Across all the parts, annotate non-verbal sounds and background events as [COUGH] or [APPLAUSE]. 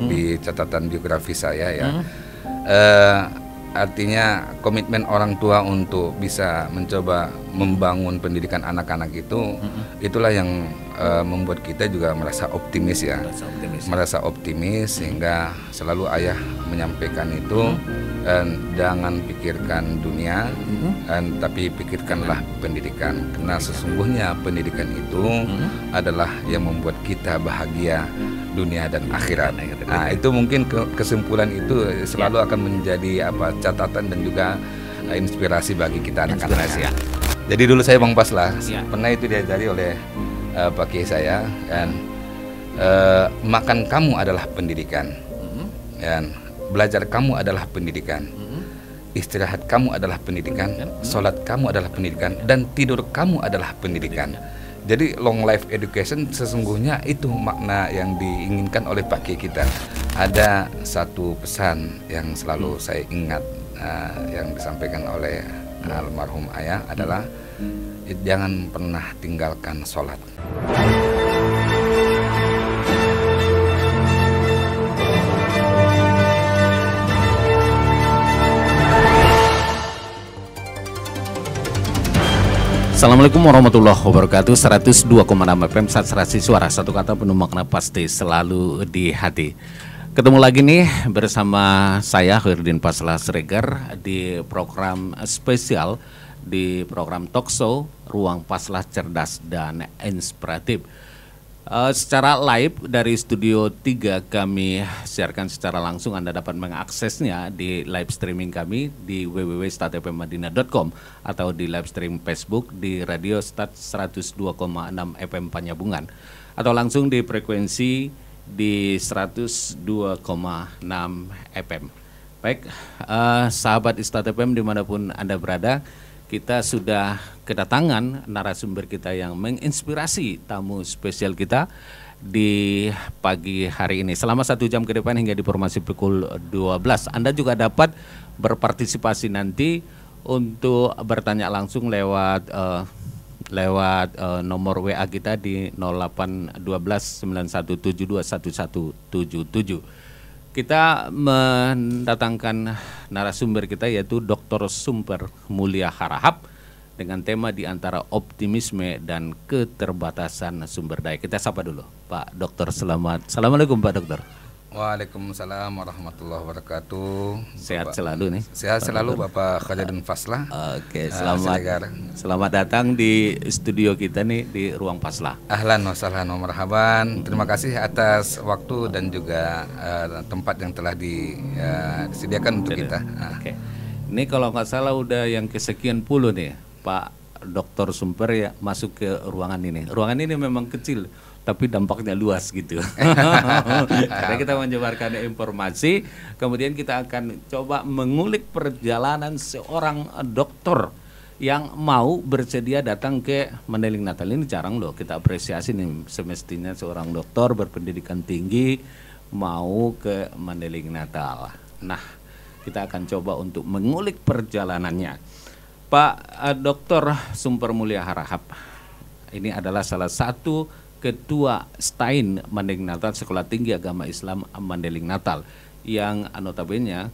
hmm. di catatan biografi saya ya. Hmm. Uh, artinya komitmen orang tua untuk bisa mencoba membangun pendidikan anak-anak itu, hmm. itulah yang uh, membuat kita juga merasa optimis ya merasa optimis, merasa optimis sehingga selalu ayah menyampaikan itu hmm. dan jangan pikirkan dunia hmm. dan, tapi pikirkanlah hmm. pendidikan karena sesungguhnya pendidikan itu adalah yang membuat kita bahagia dunia dan akhirat. Nah, itu mungkin kesimpulan itu selalu ya. akan menjadi apa catatan dan juga eh, inspirasi bagi kita anak-anak ya. Jadi dulu saya Bang lah, ya. pernah itu diajari oleh uh, bagi saya dan uh, makan kamu adalah pendidikan mm-hmm. dan belajar kamu adalah pendidikan mm-hmm. istirahat kamu adalah pendidikan mm-hmm. sholat kamu adalah pendidikan dan tidur kamu adalah pendidikan jadi long life education sesungguhnya itu makna yang diinginkan oleh pakai kita ada satu pesan yang selalu mm. saya ingat uh, yang disampaikan oleh mm. almarhum ayah adalah jangan pernah tinggalkan sholat. Assalamualaikum warahmatullahi wabarakatuh 102,6 FM Satserasi Suara Satu kata penuh makna pasti selalu di hati Ketemu lagi nih bersama saya Khairuddin Pasla Sregar Di program spesial Di program Talkshow ruang paslah cerdas dan inspiratif. Uh, secara live dari Studio 3 kami siarkan secara langsung Anda dapat mengaksesnya di live streaming kami di www.statfmmadina.com atau di live stream Facebook di Radio Stat 102,6 FM Panyabungan atau langsung di frekuensi di 102,6 FM. Baik, uh, sahabat Stat FM dimanapun Anda berada, kita sudah kedatangan narasumber kita yang menginspirasi tamu spesial kita di pagi hari ini. Selama satu jam ke depan hingga di formasi pukul 12. Anda juga dapat berpartisipasi nanti untuk bertanya langsung lewat uh, lewat uh, nomor WA kita di 0812 kita mendatangkan narasumber kita yaitu Dr. Sumber Mulia Harahap dengan tema di antara optimisme dan keterbatasan sumber daya. Kita sapa dulu Pak Dokter. Selamat. Assalamualaikum Pak Dokter. Waalaikumsalam warahmatullahi wabarakatuh. Sehat Bapak, selalu nih. Sehat selalu Bapak Khairuddin Faslah. Oke, ah, selamat uh, selamat datang di studio kita nih di ruang Faslah. Ahlan wa sahlan wa marhaban. Terima kasih atas waktu dan juga uh, tempat yang telah eh, disediakan untuk Jadi, kita. Ah. Oke. Ini kalau nggak salah udah yang kesekian puluh nih Pak Dr. Sumper ya masuk ke ruangan ini. Ruangan ini memang kecil tapi dampaknya luas gitu. [LAUGHS] Karena kita menyebarkan informasi, kemudian kita akan coba mengulik perjalanan seorang dokter yang mau bersedia datang ke Mandeling Natal ini jarang loh kita apresiasi nih semestinya seorang dokter berpendidikan tinggi mau ke Mandeling Natal. Nah, kita akan coba untuk mengulik perjalanannya. Pak eh, Dr. Sumper Mulia Harahap ini adalah salah satu Ketua Stein Mandeling Natal Sekolah Tinggi Agama Islam Mandeling Natal yang notabene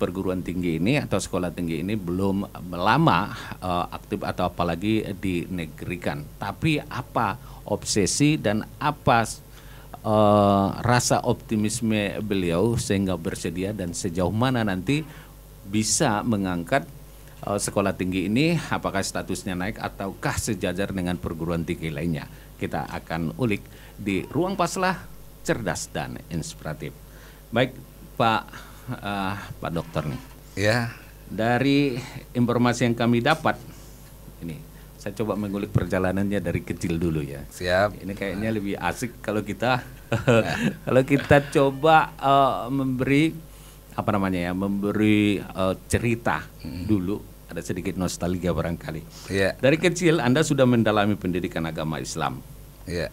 perguruan tinggi ini atau sekolah tinggi ini belum lama uh, aktif atau apalagi dinegerikan. Tapi apa obsesi dan apa uh, rasa optimisme beliau sehingga bersedia dan sejauh mana nanti bisa mengangkat uh, sekolah tinggi ini apakah statusnya naik ataukah sejajar dengan perguruan tinggi lainnya kita akan ulik di ruang paslah cerdas dan inspiratif. Baik Pak uh, Pak Dokter nih. Ya. Dari informasi yang kami dapat ini saya coba mengulik perjalanannya dari kecil dulu ya. Siap. Ini kayaknya lebih asik kalau kita [LAUGHS] kalau kita coba uh, memberi apa namanya ya memberi uh, cerita hmm. dulu ada sedikit nostalgia barangkali. Yeah. Dari kecil Anda sudah mendalami pendidikan agama Islam. Yeah.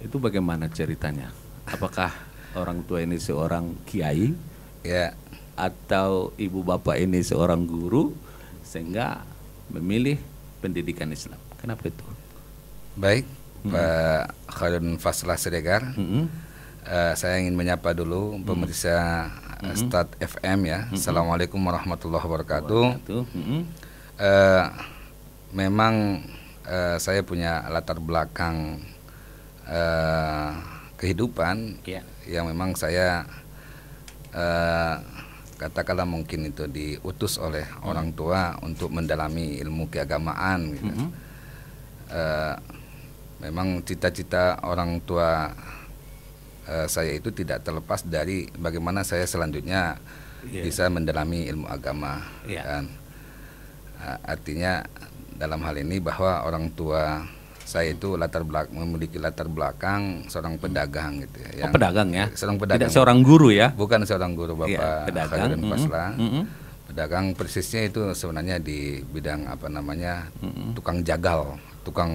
Itu bagaimana ceritanya? Apakah orang tua ini seorang kiai? Yeah. Atau ibu bapak ini seorang guru sehingga memilih pendidikan Islam. Kenapa itu? Baik, hmm. Pak Khalid Faslah Siregar. Hmm. Uh, saya ingin menyapa dulu pemirsa hmm mm -hmm. Stad FM ya. Mm -hmm. Assalamualaikum warahmatullahi wabarakatuh. Mm -hmm. uh, memang uh, saya punya latar belakang uh, kehidupan yeah. yang memang saya uh, katakanlah mungkin itu diutus oleh mm -hmm. orang tua untuk mendalami ilmu keagamaan. Gitu. Mm -hmm. uh, memang cita-cita orang tua Eh, saya itu tidak terlepas dari bagaimana saya selanjutnya yeah. bisa mendalami ilmu agama yeah. kan uh, artinya dalam hal ini bahwa orang tua saya itu latar belakang memiliki latar belakang seorang hmm. pedagang gitu ya. Oh, yang, oh, pedagang ya. Seorang pedagang. Tidak seorang guru ya. Bukan seorang guru iya, Bapak. Ya, pedagang. Mm -hmm. Mm -hmm. Pedagang persisnya itu sebenarnya di bidang apa namanya? Mm -hmm. tukang jagal, tukang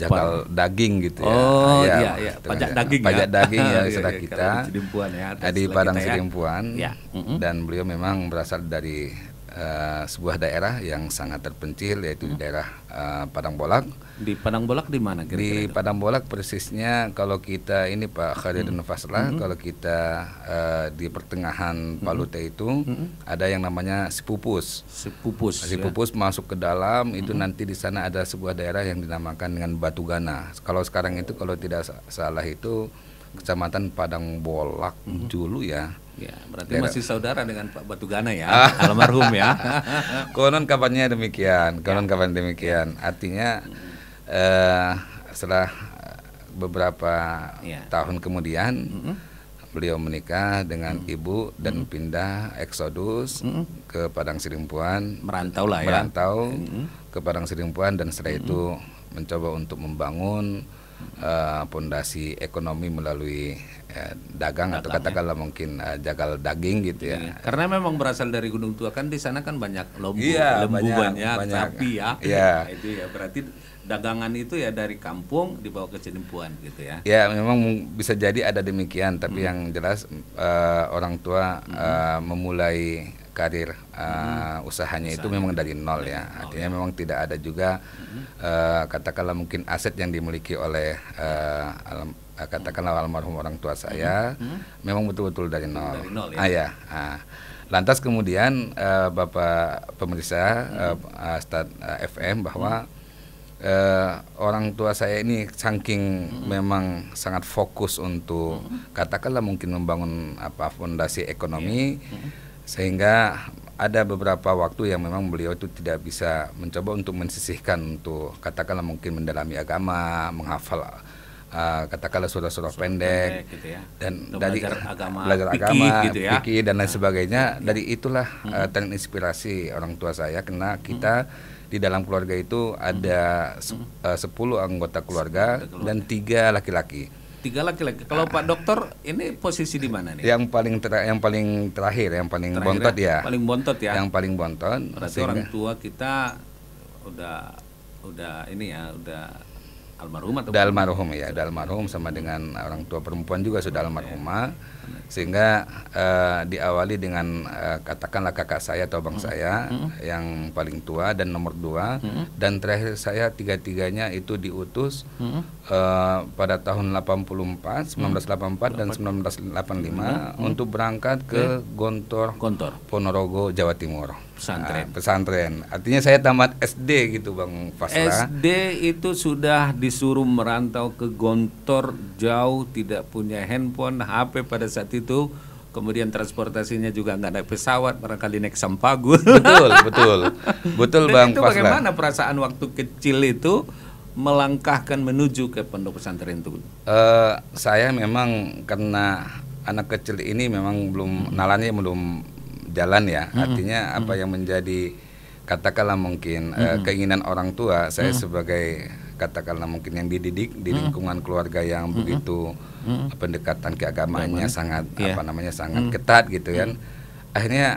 jagal daging gitu ya. Oh ya, iya, iya. iya. pajak ya. daging pajak ya. daging ya, ya [LAUGHS] saudara iya, iya, kita di Padang Sidimpuan ya, di Padang ya. Sidimpuan ya. dan beliau memang berasal dari Eh, sebuah daerah yang sangat terpencil yaitu hmm. di daerah uh, Padang Bolak. Di Padang Bolak di mana kira-kira? Di itu? Padang Bolak persisnya kalau kita ini Pak Khairul hmm. Fasla hmm. kalau kita uh, di pertengahan hmm. Palute itu hmm. ada yang namanya Sipupus. Sipupus. Sipupus ya. masuk ke dalam itu hmm. nanti di sana ada sebuah daerah yang dinamakan dengan Batu Gana. Kalau sekarang itu kalau tidak salah itu Kecamatan Padang Bolak hmm. dulu ya Ya, berarti masih saudara dengan Pak Batugana ya, ah. [LAUGHS] almarhum ya. [LAUGHS] Konon kapannya demikian, ya. konon ya. kabarnya demikian. Artinya hmm. eh, setelah beberapa ya. tahun kemudian -hmm. beliau menikah dengan -hmm. ibu dan -hmm. pindah eksodus -hmm. ke Padang Sidimpuan, merantau lah ya. Merantau -hmm. ke Padang Sidimpuan dan setelah -hmm. itu mencoba untuk membangun Eh, pondasi uh, ekonomi melalui uh, dagang, atau katakanlah mungkin uh, jagal daging gitu ya. Iya. Karena memang berasal dari Gunung Tua kan di sana kan banyak lembu, iya, lembu banyak, banyak, banyak sapi ya. Iya. Nah, itu ya berarti dagangan itu ya dari kampung dibawa ke Cenimpuan gitu ya. Ya memang bisa jadi ada demikian tapi hmm. yang jelas uh, orang tua hmm. uh, memulai karir uh, hmm. usahanya Usahanya itu memang dari nol ya. Artinya ya. memang tidak ada juga hmm. uh, katakanlah mungkin aset yang dimiliki oleh uh, alam, uh, katakanlah almarhum orang tua saya mm Hmm. memang betul-betul dari nol. Dari nol ya. Ah, ya. Ah. Lantas kemudian uh, Bapak pemirsa hmm. uh, Stad uh, uh FM bahwa hmm uh, orang tua saya ini saking hmm. memang sangat fokus untuk hmm. katakanlah mungkin membangun apa fondasi ekonomi. Yeah. Mm-hmm sehingga ada beberapa waktu yang memang beliau itu tidak bisa mencoba untuk mensisihkan untuk katakanlah mungkin mendalami agama, menghafal uh, katakanlah surah-surah pendek, gitu ya. dan Untuk dari belajar agama, belajar gitu ya. dan lain nah, sebagainya. Ya. Dari itulah ah, hmm. uh, terinspirasi orang tua saya karena hmm. kita hmm. di dalam keluarga itu hmm. ada hmm. Ah, uh, 10 anggota keluarga, anggota keluarga dan tiga laki-laki tiga laki-laki. Kalau Pak Dokter ini posisi di mana nih? Yang paling ter yang paling terakhir, yang paling terakhir bontot ya? ya. Paling bontot ya. Yang paling bontot. Berarti sehingga... orang tua kita udah udah ini ya, udah almarhum atau dalmarhum ya, dalmarhum sama dengan orang tua perempuan juga sudah almarhumah. Ya sehingga uh, diawali dengan uh, katakanlah kakak saya atau bang mm -hmm. saya mm -hmm. yang paling tua dan nomor dua mm -hmm. dan terakhir saya tiga tiganya itu diutus mm -hmm. uh, pada tahun 84 1984 mm -hmm. dan 1985 mm -hmm. untuk berangkat ke yeah. Gontor, Gontor Ponorogo Jawa Timur pesantren nah, pesantren artinya saya tamat SD gitu bang Fasla SD itu sudah disuruh merantau ke Gontor jauh tidak punya handphone HP pada saat saat itu kemudian transportasinya juga nggak naik pesawat barangkali naik sampagu betul [LAUGHS] betul betul Dan bang itu Pasla. bagaimana perasaan waktu kecil itu melangkahkan menuju ke pondok pesantren itu uh, saya memang karena anak kecil ini memang belum hmm. nalannya belum jalan ya hmm. artinya hmm. apa yang menjadi katakanlah mungkin eh, hmm. uh, keinginan orang tua saya hmm. sebagai katakanlah mungkin yang dididik di hmm. lingkungan mm. keluarga yang mm. begitu mm. pendekatan keagamaannya sangat yeah. apa iya. namanya sangat mm. ketat gitu kan. Mm. Akhirnya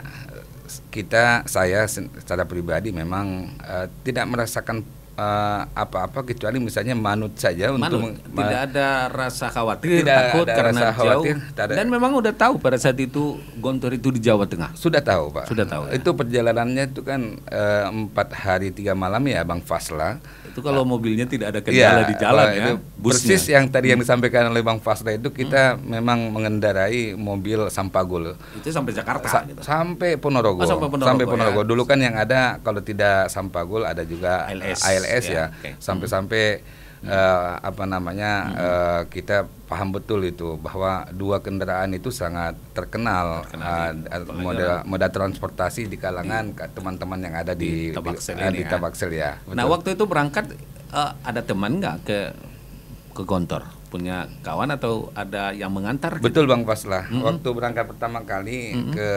kita saya secara pribadi memang uh, tidak merasakan Eh, apa-apa uh, kecuali misalnya manut saja manut. untuk tidak ada rasa khawatir tidak takut ada karena rasa khawatir, jauh tidak ada. dan memang udah tahu pada saat itu Gontor itu di Jawa Tengah sudah tahu pak sudah tahu ya. itu perjalanannya itu kan eh, empat uh, hari tiga malam ya Bang Fasla itu kalau uh, mobilnya tidak ada iya, kendala ya, di jalan ya persis yang tadi yang hmm. disampaikan oleh Bang Fasla itu kita hmm. memang mengendarai mobil Sampagul itu sampai Jakarta Sa gitu. sampai Ponorogo oh, sampai Ponorogo, sampai ya. Ponorogo. Ya. dulu kan yang ada kalau tidak Sampagul ada juga ALS, ALS PLS ya, ya. Okay. sampai-sampai hmm. uh, apa namanya hmm. uh, kita paham betul itu bahwa dua kendaraan itu sangat terkenal, terkenal uh, moda moda transportasi di kalangan iya. teman-teman yang ada di, di Tabaksel, di, ini, di Tabaksel ya. ya. Nah, betul. Nah waktu itu berangkat uh, ada teman nggak ke ke Gontor? punya kawan atau ada yang mengantar? Gitu? Betul gitu? Bang Faslah. Mm -hmm. Waktu berangkat pertama kali mm -hmm. ke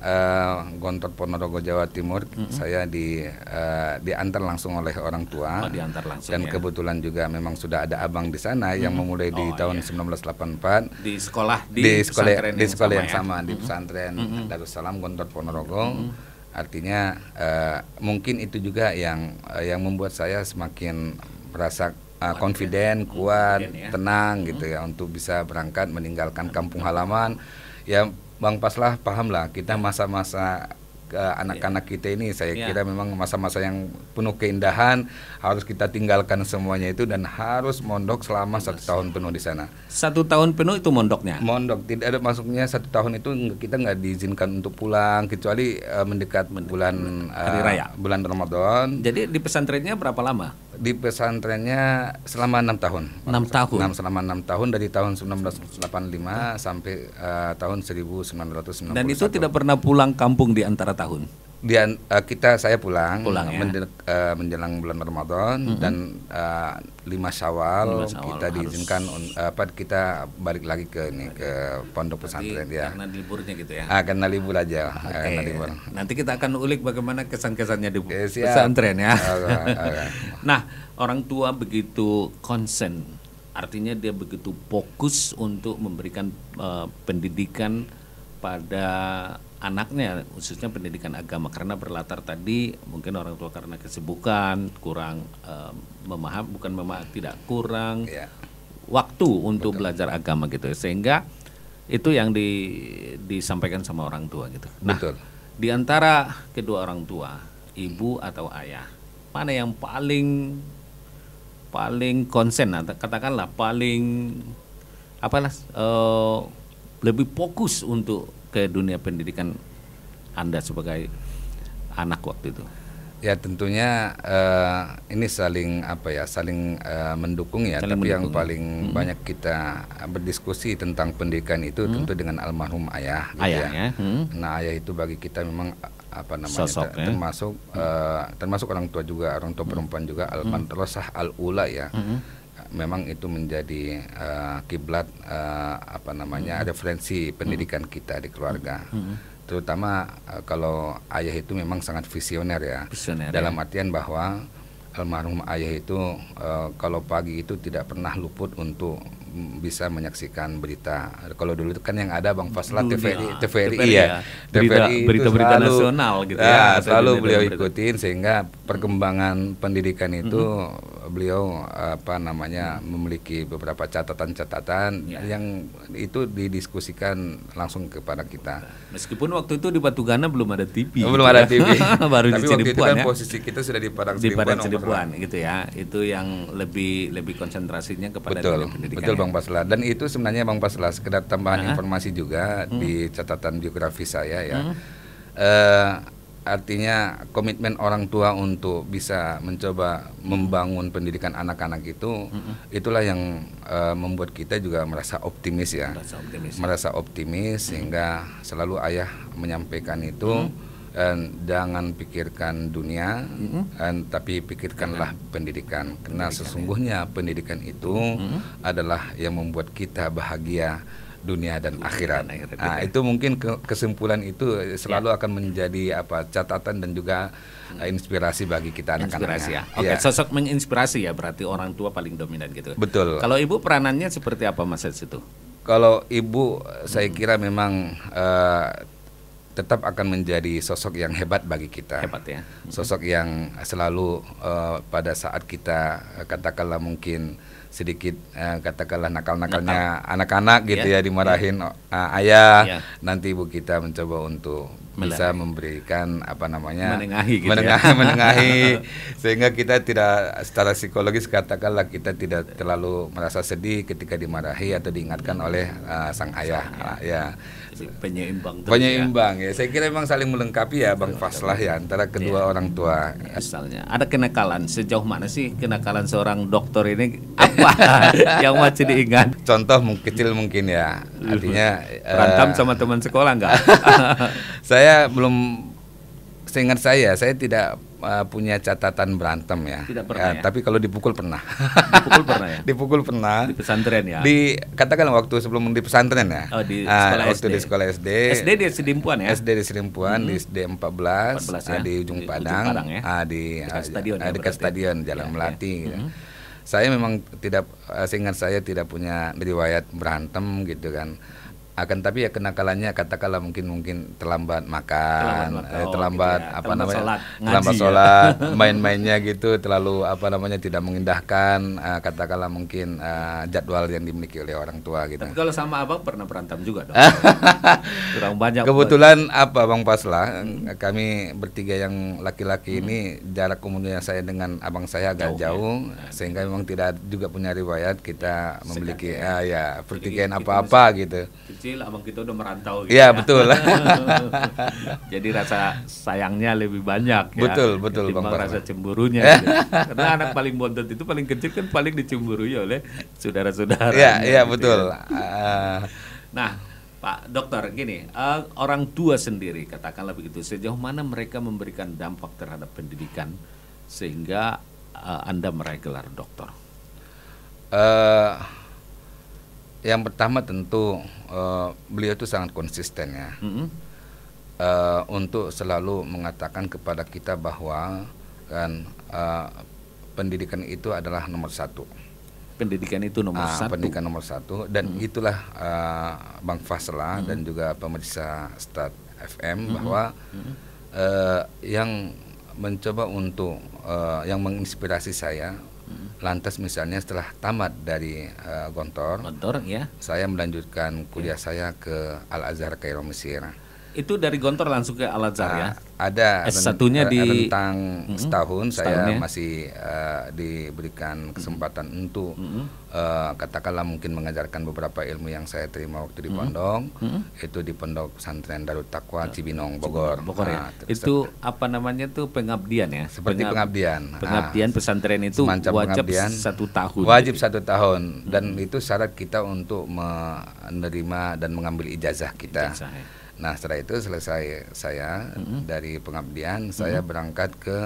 uh, Gontor Ponorogo Jawa Timur, mm -hmm. saya di uh, diantar langsung oleh orang tua. Oh, diantar langsung. Dan ya. kebetulan juga memang sudah ada abang di sana mm -hmm. yang memulai oh, di oh, tahun iya. 1984 di sekolah di, di sekolah di sekolah yang sama, yang ya? sama ya? di pesantren mm -hmm. Darussalam Gontor Ponorogo. Mm -hmm artinya uh, mungkin itu juga yang uh, yang membuat saya semakin merasa uh, confident, kuat, ya. tenang gitu ya untuk bisa berangkat meninggalkan kampung halaman. Ya Bang Paslah pahamlah kita masa-masa eh, anak-anak ya. kita ini saya ya. kira memang masa-masa yang penuh keindahan harus kita tinggalkan semuanya itu dan harus mondok selama satu tahun penuh di sana satu tahun penuh itu mondoknya mondok tidak ada masuknya satu tahun itu kita nggak diizinkan untuk pulang kecuali uh, mendekat, mendekat bulan eh, hari uh, raya bulan Ramadan jadi di pesantrennya berapa lama di pesantrennya selama enam tahun. Enam tahun. 6, selama enam tahun dari tahun 1985 sampai uh, tahun 1990. Dan itu tidak pernah pulang kampung di antara tahun dia uh, eh, kita saya pulang, pulang ya? menjelang, uh, menjelang bulan Ramadan mm -hmm. dan uh, lima Syawal, kita harus... diizinkan un, apa kita balik lagi ke ini ke pondok pesantren ya. Karena liburnya gitu ya. Ah, karena libur aja. Okay. karena libur. Nanti kita akan ulik bagaimana kesan-kesannya di okay, pesantren ya. [LAUGHS] nah, orang tua begitu konsen artinya dia begitu fokus untuk memberikan uh, pendidikan pada anaknya khususnya pendidikan agama karena berlatar tadi mungkin orang tua karena kesibukan kurang um, memaham bukan memaham tidak kurang yeah. waktu untuk Betul. belajar agama gitu ya. sehingga itu yang di, disampaikan sama orang tua gitu. Nah, Betul. di antara kedua orang tua, ibu atau ayah, mana yang paling paling konsen nah, katakanlah paling apa uh, eh, lebih fokus untuk ke dunia pendidikan Anda sebagai anak waktu itu? Ya tentunya uh, ini saling apa ya saling uh, mendukung ya. Saling Tapi mendukung. yang paling hmm. banyak kita berdiskusi tentang pendidikan itu hmm. tentu dengan almarhum ayah. Gitu ya. ayah Ya. Hmm. Nah ayah itu bagi kita memang apa namanya Sosok, ya? termasuk hmm. uh, termasuk orang tua juga orang tua perempuan juga almarhum hmm. Rosah al ula ya. Hmm memang itu menjadi uh, kiblat uh, apa namanya hmm. referensi hmm. pendidikan hmm. kita di keluarga. Hmm. hmm. Terutama uh, kalau ayah itu memang sangat visioner ya. Visioner. Ya. Dalam ya. artian bahwa almarhum ayah itu uh, kalau pagi itu tidak pernah luput untuk bisa menyaksikan berita. Kalau dulu itu kan yang ada Bang Fasla TVRI, TVRI, TVRI iya. ya. TVRI berita-berita nasional gitu ya. ya selalu beliau ikutin sehingga hmm. perkembangan pendidikan itu hmm beliau apa namanya hmm. memiliki beberapa catatan-catatan ya. yang itu didiskusikan langsung kepada kita. Meskipun waktu itu di Batugana belum ada TV. Oh, belum ada ya. TV. [LAUGHS] Baru Tapi di waktu itu kan ya. posisi kita sudah di Padang Di Padang Cirebon gitu ya. Itu yang lebih lebih konsentrasinya kepada betul, pendidikan. Betul ya. Bang Pasla. Dan itu sebenarnya Bang Pasla sekedar tambahan uh informasi juga hmm. di catatan biografi saya ya. Hmm. Uh, artinya komitmen orang tua untuk bisa mencoba membangun pendidikan anak-anak itu itulah yang uh, membuat kita juga merasa optimis ya merasa optimis merasa optimis sehingga selalu ayah menyampaikan itu hmm dan jangan pikirkan dunia hmm dan tapi pikirkanlah hmm pendidikan karena pendidikan, ya. sesungguhnya ya. pendidikan itu hmm adalah yang membuat kita bahagia dunia dan akhirat. nah, itu mungkin kesimpulan itu selalu ya. akan menjadi apa catatan dan juga eh, inspirasi bagi kita anak-anak. Inspirasi ya. ya. Oke, okay, sosok menginspirasi ya berarti orang tua paling dominan gitu. Betul. Kalau ibu peranannya seperti apa Mas itu? Kalau ibu eh, saya hmm. kira memang uh, tetap akan menjadi sosok yang hebat bagi kita. Hebat ya. Hmm. Sosok yang selalu uh, pada saat kita katakanlah mungkin sedikit uh, katakanlah nakal-nakalnya anak-anak gitu yeah. ya dimarahin yeah. Iya. uh, ayah yeah. nanti ibu kita mencoba untuk Melek. bisa memberikan apa namanya menengahi gitu menengahi, ya? [LAUGHS] menengahi [LAUGHS] sehingga kita tidak secara psikologis katakanlah kita tidak terlalu merasa sedih ketika dimarahi atau diingatkan oleh uh, sang ayah ya, ya. Jadi penyeimbang ya. penyeimbang ya. ya saya kira memang saling melengkapi ya Bang Faslah ya antara kedua ya. orang tua misalnya ada kenakalan sejauh mana sih kenakalan seorang dokter ini apa [LAUGHS] yang wajib diingat contoh kecil mungkin ya artinya berantem uh, sama teman sekolah enggak saya saya belum seingat saya saya tidak uh, punya catatan berantem ya. Tidak pernah. Ya, ya? Tapi kalau dipukul pernah. Dipukul pernah ya. [LAUGHS] dipukul pernah. Di pesantren ya. Di katakan waktu sebelum di pesantren ya. Oh di ah, sekolah uh, waktu SD. di sekolah SD. SD di Sidimpuan ya. SD di Sidimpuan -hmm. di SD 14, 14 ya? Ah, di Ujung Padang. Ujung Padang ya. Uh, di dekat stadion. Uh, ya, dekat ya? stadion Jalan ya, Melati. Ya. Gitu. -hmm. Saya memang tidak eh, seingat saya tidak punya riwayat berantem gitu kan akan tapi ya kenakalannya katakanlah mungkin mungkin terlambat makan terlambat, eh, oh, terlambat gitu ya. apa namanya sholat, terlambat ya. sholat ya. [LAUGHS] main-mainnya gitu terlalu apa namanya tidak mengindahkan uh, katakanlah mungkin uh, jadwal yang dimiliki oleh orang tua gitu tapi kalau sama abang pernah berantem juga dong [LAUGHS] kurang banyak kebetulan apa bang Pasla hmm. kami bertiga yang laki-laki hmm. ini jarak umurnya saya dengan abang saya agak jauh, ya. jauh ya. sehingga memang tidak juga punya riwayat kita memiliki Senang, ya, ah, ya pertikaian apa-apa gitu kecil abang kita udah merantau gitu. ya, ya. betul. [LAUGHS] Jadi rasa sayangnya lebih banyak betul, ya. Betul, betul Bang. rasa cemburunya [LAUGHS] gitu. Karena anak paling bontot itu paling kecil kan paling dicemburui oleh saudara-saudara. Iya, iya, gitu ya ya gitu betul. Ya. [LAUGHS] Nah, Pak Dokter, gini, uh, orang tua sendiri katakanlah begitu, sejauh mana mereka memberikan dampak terhadap pendidikan sehingga uh, Anda meraih gelar dokter Uh, eh, yang pertama tentu uh, beliau itu sangat konsisten ya. Mm -hmm. uh, untuk selalu mengatakan kepada kita bahwa kan uh, pendidikan itu adalah nomor satu. Pendidikan itu nomor uh, satu. Pendidikan nomor satu dan mm -hmm. itulah uh, Bang Fasla mm -hmm. dan juga pemeriksa Stat FM mm -hmm. bahwa mm -hmm. uh, yang mencoba untuk uh, yang menginspirasi saya lantas misalnya setelah tamat dari uh, Gontor, Gontor ya. saya melanjutkan kuliah ya. saya ke Al Azhar Kairo Mesir itu dari Gontor langsung ke Al Azhar nah, ya. Ah, ada s satunya eh, di rentang setahun mm, saya setahunnya. masih uh, diberikan kesempatan mm. untuk mm. Uh, katakanlah mungkin mengajarkan beberapa ilmu yang saya terima waktu di Pondok, mm. itu di Pondok Pesantren Darut Takwa Cibinong Bogor. Bogor ya. Ah, itu apa namanya tuh pengabdian ya? Seperti pengabdian. Pengabdian nah, pesantren itu wajib pengabdian, satu tahun. Wajib jadi. satu tahun dan itu syarat kita untuk menerima dan mengambil ijazah kita. Ijazah, ya Nah setelah itu selesai saya mm -hmm. dari pengabdian mm -hmm. saya berangkat ke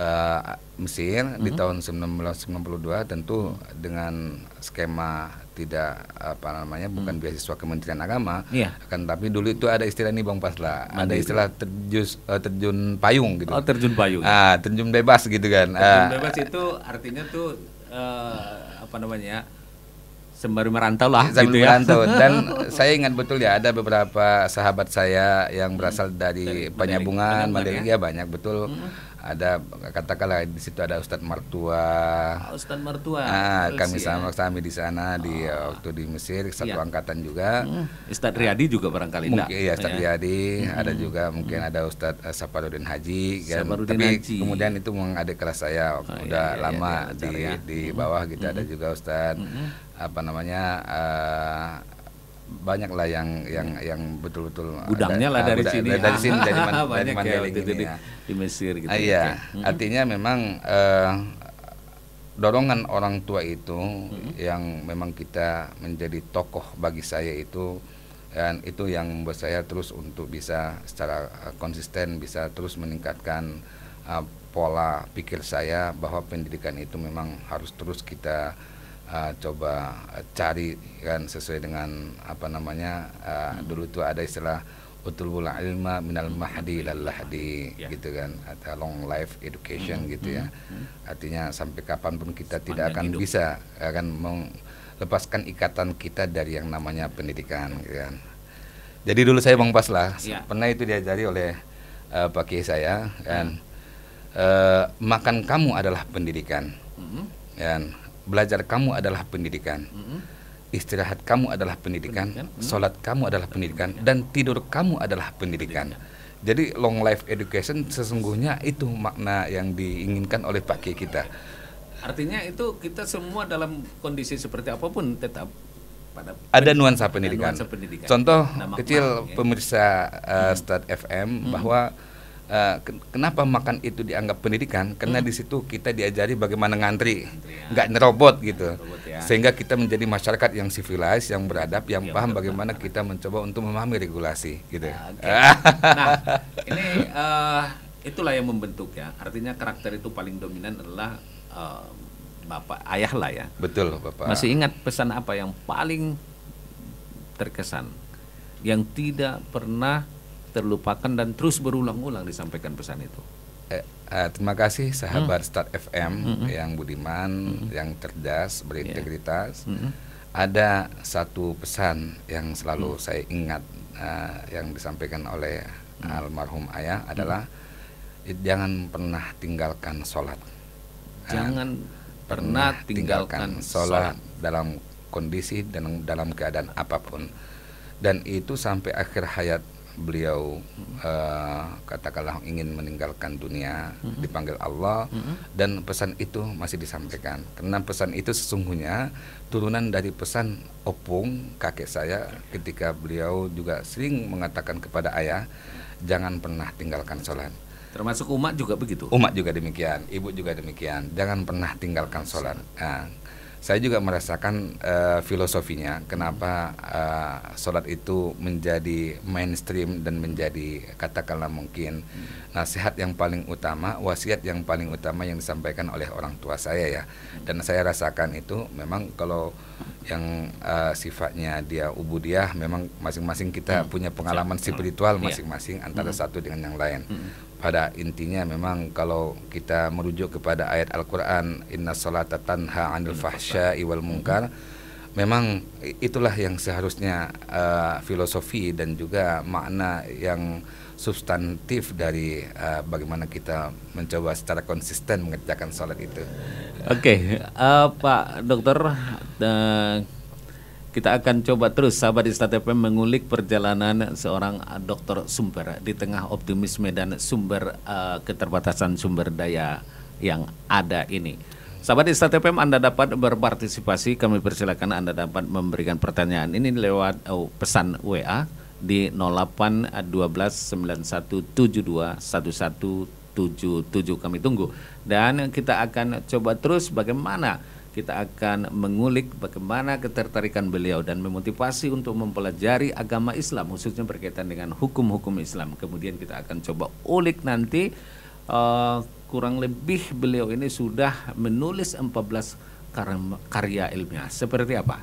uh, Mesir mm -hmm. di tahun 1992 tentu dengan skema tidak apa namanya mm. bukan beasiswa Kementerian Agama yeah. akan tapi dulu itu ada istilah ini Bang Pasla Mandiri. ada istilah terjus, uh, terjun payung gitu. Oh terjun payung. Ah terjun bebas gitu kan. Terjun ah. bebas itu artinya tuh uh, apa namanya? sembari merantau lah sambil gitu ya. merantau [LAUGHS] dan saya ingat betul ya ada beberapa sahabat saya yang berasal dari, dari penyambungan Mandiri ya. banyak betul hmm. ada katakanlah di situ ada Ustadz Martua ah, Ustadz Martua ah kami ya. sama kami di sana oh. di ah. eh, waktu di Mesir satu ya. angkatan juga hmm. Ustadz Riyadi juga barangkali mungkin Iya ya Ustadz ya. Riyadi hmm. ada juga mungkin hmm. ada Ustadz uh, eh, Saparudin Haji kan Saparudin tapi Haji. kemudian itu mengadik kelas saya oh, udah ya, lama iya, di ya. di hmm. bawah kita gitu, hmm. ada juga Ustadz hmm apa namanya uh, eh, banyak yang yang iya. yang betul-betul gudangnya lah ah, dari, sini dari, sini dari, [LAUGHS] man, dari ya, ini di, ya. di Mesir gitu. Ah, ya. iya, okay. Mm-hmm. artinya memang uh, dorongan orang tua itu hmm yang memang kita menjadi tokoh bagi saya itu dan itu yang membuat saya terus untuk bisa secara eh, konsisten bisa terus meningkatkan uh, pola pikir saya bahwa pendidikan itu memang harus terus kita uh, coba ah, cari kan sesuai dengan apa namanya uh, hmm. dulu tuh ada istilah utulul ilma minal mahdi ilal lahdi yeah. gitu kan atau long life education hmm. gitu ya hmm. hmm. artinya sampai kapanpun kita Sepanjang tidak akan hidup. bisa akan melepaskan ikatan kita dari yang namanya pendidikan gitu kan jadi dulu saya ya. bang lah yeah. pernah itu diajari oleh uh, pak kiai saya kan uh, makan kamu adalah pendidikan hmm. kan belajar kamu adalah pendidikan. Istirahat kamu adalah pendidikan, sholat kamu adalah pendidikan, dan tidur kamu adalah pendidikan. Jadi long life education sesungguhnya itu makna yang diinginkan oleh Pak Kiai kita. Artinya itu kita semua dalam kondisi seperti apapun tetap pada ada nuansa pendidikan. nuansa pendidikan. Contoh nah, kecil ya. pemirsa uh, hmm. Start FM hmm. bahwa Eh, kenapa makan itu dianggap pendidikan? Karena hmm. di situ kita diajari bagaimana ngantri, ya. nggak nerobot gitu, robot, ya. sehingga kita menjadi masyarakat yang civilized, yang beradab, yang ya, paham betul, bagaimana betul. kita mencoba untuk memahami regulasi gitu. Nah, okay. [LAUGHS] nah ini uh, itulah yang membentuk ya. Artinya karakter itu paling dominan adalah uh, bapak ayah lah ya. Betul bapak. Masih ingat pesan apa yang paling terkesan, yang tidak pernah terlupakan dan terus berulang-ulang disampaikan pesan itu. Eh, eh, terima kasih sahabat hmm. Start FM hmm. yang budiman, hmm. yang cerdas, berintegritas. Hmm. Ada satu pesan yang selalu hmm. saya ingat eh, yang disampaikan oleh hmm. almarhum ayah hmm. adalah hmm. jangan pernah tinggalkan sholat. Eh, jangan eh, pernah tinggalkan, tinggalkan sholat, sholat dalam kondisi dan dalam keadaan apapun. Dan itu sampai akhir hayat beliau uh, katakanlah ingin meninggalkan dunia -hmm. dipanggil Allah -hmm. dan pesan itu masih disampaikan karena pesan itu sesungguhnya turunan dari pesan opung kakek saya ketika beliau juga sering mengatakan kepada ayah jangan pernah tinggalkan sholat termasuk umat juga begitu umat juga demikian ibu juga demikian jangan pernah tinggalkan sholat nah, saya juga merasakan uh, filosofinya kenapa uh, sholat itu menjadi mainstream dan menjadi katakanlah mungkin hmm. nasihat yang paling utama wasiat yang paling utama yang disampaikan oleh orang tua saya ya dan saya rasakan itu memang kalau yang uh, sifatnya dia ubudiah memang masing-masing kita hmm. punya pengalaman spiritual hmm. Iya. masing-masing hmm. antara hmm. satu dengan yang lain hmm pada intinya memang kalau kita merujuk kepada ayat Al-Qur'an inna salata tanha 'anil fahsya'i wal munkar memang itulah yang seharusnya uh, filosofi dan juga makna yang substantif dari uh, bagaimana kita mencoba secara konsisten mengerjakan sholat itu. Oke, okay, uh, eh, Pak Dokter, uh, kita akan coba terus sahabat Istat FM mengulik perjalanan seorang eh, dokter sumber di tengah optimisme dan sumber uh, keterbatasan sumber daya yang ada ini. Sahabat Istat FM Anda dapat berpartisipasi, kami persilakan Anda dapat memberikan pertanyaan ini lewat oh, pesan WA di 08 12 1177 kami tunggu dan kita akan coba terus bagaimana kita akan mengulik bagaimana ketertarikan beliau dan memotivasi untuk mempelajari agama Islam khususnya berkaitan dengan hukum-hukum Islam. Kemudian kita akan coba ulik nanti uh, kurang lebih beliau ini sudah menulis 14 karya ilmiah. Seperti apa?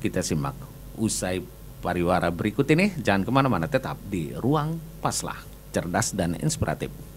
Kita simak usai pariwara berikut ini. Jangan kemana-mana, tetap di ruang paslah cerdas dan inspiratif.